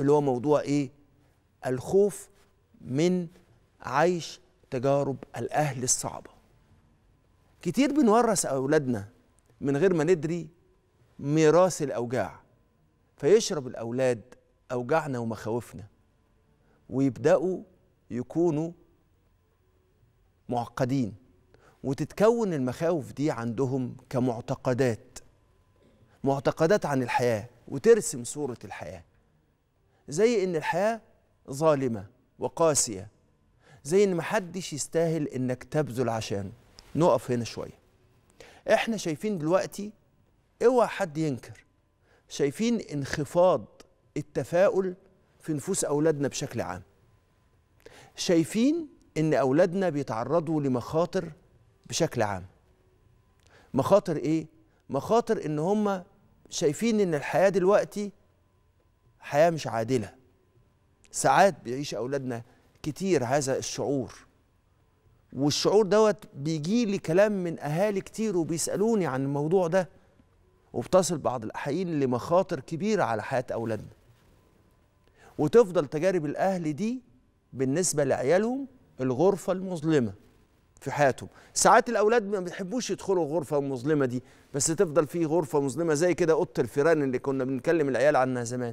اللي هو موضوع ايه الخوف من عيش تجارب الاهل الصعبه كتير بنورث اولادنا من غير ما ندري ميراث الاوجاع فيشرب الاولاد اوجاعنا ومخاوفنا ويبداوا يكونوا معقدين وتتكون المخاوف دي عندهم كمعتقدات معتقدات عن الحياه وترسم صوره الحياه زي ان الحياه ظالمه وقاسيه زي ان محدش يستاهل انك تبذل عشان نقف هنا شويه احنا شايفين دلوقتي اوعى حد ينكر شايفين انخفاض التفاؤل في نفوس اولادنا بشكل عام شايفين ان اولادنا بيتعرضوا لمخاطر بشكل عام مخاطر ايه مخاطر ان هم شايفين ان الحياه دلوقتي حياه مش عادله ساعات بيعيش اولادنا كتير هذا الشعور والشعور دوت بيجي لي كلام من اهالي كتير وبيسالوني عن الموضوع ده وبتصل بعض الاحيان لمخاطر كبيره على حياه اولادنا وتفضل تجارب الاهل دي بالنسبه لعيالهم الغرفه المظلمه في حياتهم ساعات الاولاد ما بيحبوش يدخلوا الغرفه المظلمه دي بس تفضل في غرفه مظلمه زي كده اوضه الفيران اللي كنا بنتكلم العيال عنها زمان